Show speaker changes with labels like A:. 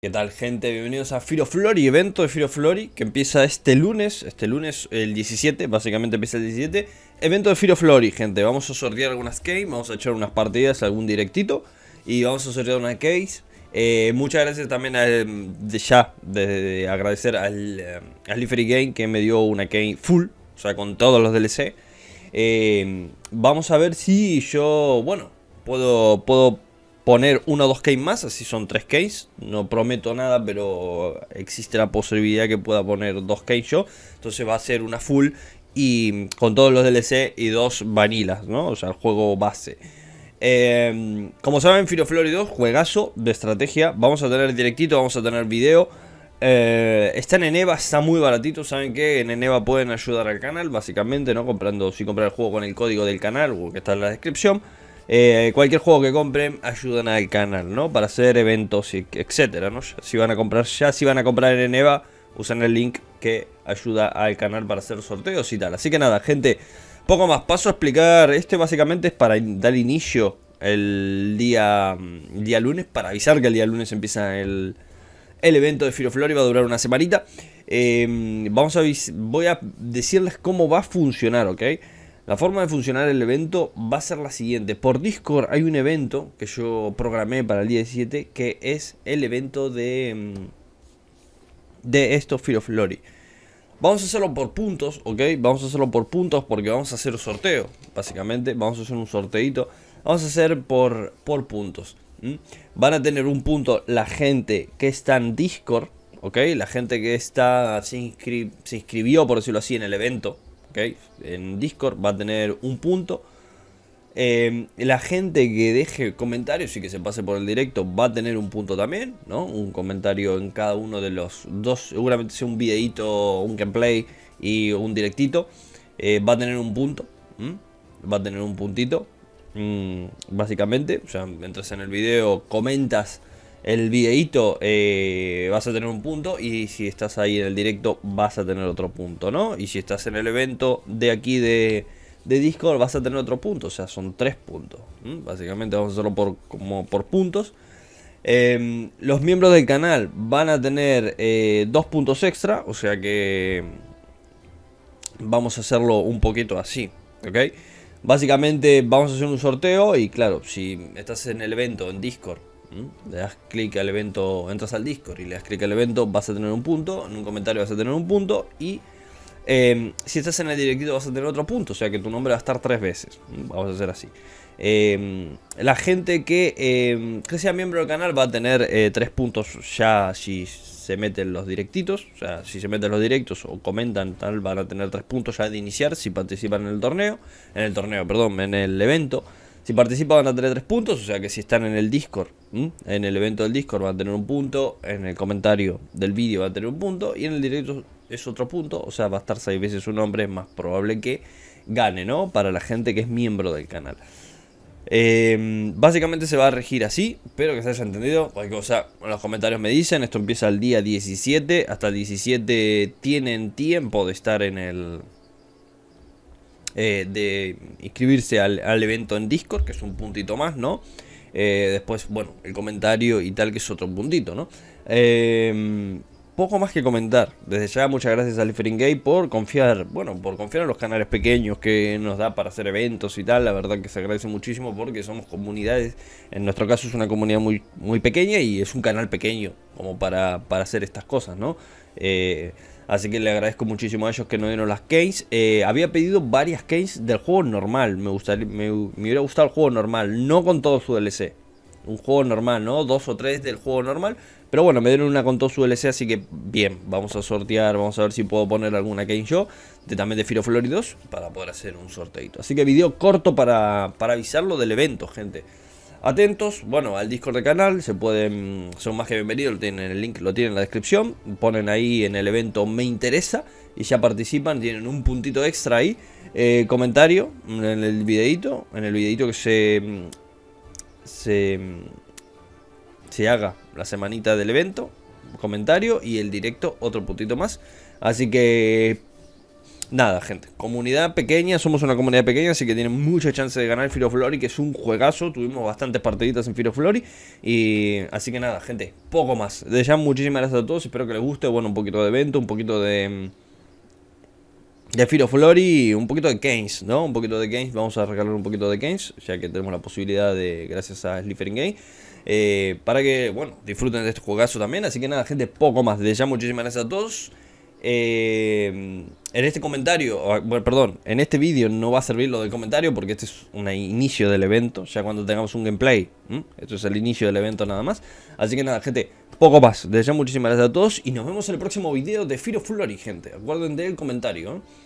A: ¿Qué tal gente? Bienvenidos a Firoflori, evento de Firoflori que empieza este lunes, este lunes el 17, básicamente empieza el 17 Evento de Firoflori, gente, vamos a sortear algunas case, vamos a echar unas partidas, algún directito Y vamos a sortear una case eh, Muchas gracias también a, de ya, de, agradecer al, eh, al Game que me dio una case full O sea, con todos los DLC eh, Vamos a ver si yo, bueno, puedo, puedo poner uno o dos case más, así son tres case No prometo nada, pero existe la posibilidad que pueda poner dos case yo. Entonces va a ser una full y con todos los DLC y dos vanilas, ¿no? O sea, el juego base. Em, como saben, Firoflori 2, juegazo de estrategia. Vamos a tener directito, vamos a tener video. Eh, está están en EVA, está muy baratito. Saben que en EVA pueden ayudar al canal, básicamente, ¿no? Comprando, si comprar el juego con el código del canal, que está en la descripción. Eh, cualquier juego que compren ayudan al canal, ¿no? Para hacer eventos, etc. etcétera, ¿no? Si van a comprar ya, si van a comprar en EVA, usan el link que ayuda al canal para hacer sorteos y tal. Así que nada, gente, poco más. Paso a explicar, este básicamente es para dar inicio el día, mm, día lunes, para avisar que el día lunes empieza el, evento de Firoflor y va a durar una semanita. Em, vamos a voy a decirles cómo va a funcionar, ¿ok? La forma de funcionar el evento va a ser la siguiente. Por Discord hay un evento que yo programé para el día 17 que es el evento de, mm, de esto, Fear of Vamos a hacerlo por puntos, ¿ok? Vamos a hacerlo por puntos porque vamos a hacer sorteo, básicamente. Vamos a hacer un sorteito. Vamos a hacer por, por puntos. Van a tener un punto la gente que está en Discord, ¿ok? La gente que está se, se inscribió, por decirlo así, en el evento, en Discord va a tener un punto. Em, la gente que deje comentarios y que se pase por el directo va a tener un punto también, Un comentario en cada uno de los dos, seguramente sea un videito, un gameplay y un directito. Eh, va a tener un punto, va a tener un puntito, mm, básicamente. O sea, entras en el video, comentas el videíto eh, vas a tener un punto y si estás ahí en el directo vas a tener otro punto, ¿no? Y si estás en el evento de aquí de, de Discord vas a tener otro punto, o sea, son tres puntos. Básicamente vamos a hacerlo por, como por puntos. Em, los miembros del canal van a tener eh, dos puntos extra, o sea que vamos a hacerlo un poquito así, ¿ok? Básicamente vamos a hacer un sorteo y claro, si estás en el evento en Discord ¿Mm? Le das clic al evento, entras al Discord y le das clic al evento, vas a tener un punto, en un comentario vas a tener un punto y em, si estás en el directito vas a tener otro punto, o sea que tu nombre va a estar tres veces, vamos a hacer así. Em, la gente em, que, sea miembro del canal va a tener eh, tres puntos ya si se meten los directitos, o sea, si se meten los directos o comentan tal, van a tener tres puntos ya de iniciar si participan en el torneo, en el torneo, perdón, en el evento. Si participan van a tener tres puntos, o sea que si están en el Discord, en el evento del Discord van a tener un punto, en el comentario del vídeo van a tener un punto y en el directo es otro punto, o sea va a estar seis veces un hombre, es más probable que gane, ¿no? Para la gente que es miembro del canal. Em, básicamente se va a regir así, espero que se haya entendido. O sea, los comentarios me dicen. Esto empieza el día 17. Hasta el 17 tienen tiempo de estar en el, eh, de inscribirse al, evento en Discord, que es un puntito más, ¿no? Eh, después, bueno, el comentario y tal, que es otro puntito, ¿no? Eh, poco más que comentar. Desde ya, muchas gracias al Gay por confiar, bueno, por confiar en los canales pequeños que nos da para hacer eventos y tal. La verdad que se agradece muchísimo porque somos comunidades. En nuestro caso es una comunidad muy, muy pequeña y es un canal pequeño como para, hacer estas cosas, ¿no? Eh, así que le agradezco muchísimo a ellos que nos dieron las keys. Eh, había pedido varias keys del juego normal. Me, gustaría, me, me hubiera gustado el juego normal, no con todo su DLC un juego normal, ¿no? Dos o tres del juego normal, pero bueno, me dieron una con todo su DLC, así que bien, vamos a sortear, vamos a ver si puedo poner alguna que yo, de, también de Firofloridos, para poder hacer un sorteito. Así que video corto para, para avisarlo del evento, gente. Atentos, bueno, al Discord de canal, se pueden, son más que bienvenidos, lo tienen el link, lo tienen en la descripción, ponen ahí en el evento me interesa y ya participan, tienen un puntito extra ahí, eh, comentario en el videito, en el videito que se, se se haga la semanita del evento, comentario y el directo otro puntito más. Así que nada, gente. Comunidad pequeña, somos una comunidad pequeña, así que tienen mucha chance de ganar of Flori, que es un juegazo. Tuvimos bastantes partiditas en Firo Flori. Y así que nada, gente, poco más. De ya, muchísimas gracias a todos. Espero que les guste. Bueno, un poquito de evento, un poquito de. De Firo y un poquito de Keynes, ¿no? Un poquito de Keynes, vamos a regalar un poquito de Keynes, ya que tenemos la posibilidad de, gracias a Sliffering Game. Eh, para que, bueno, disfruten de este juegazo también. Así que nada, gente, poco más. Desde ya, muchísimas gracias a todos. Eh, en este comentario, ah, bueno, perdón, en este vídeo no va a servir lo del comentario porque este es un inicio del evento, ya cuando tengamos un gameplay. Esto es el inicio del evento nada más. Así que nada, gente, poco más. Desde ya muchísimas gracias a todos y nos vemos en el próximo video de Firo y gente. Acuérdense del comentario. ¿eh?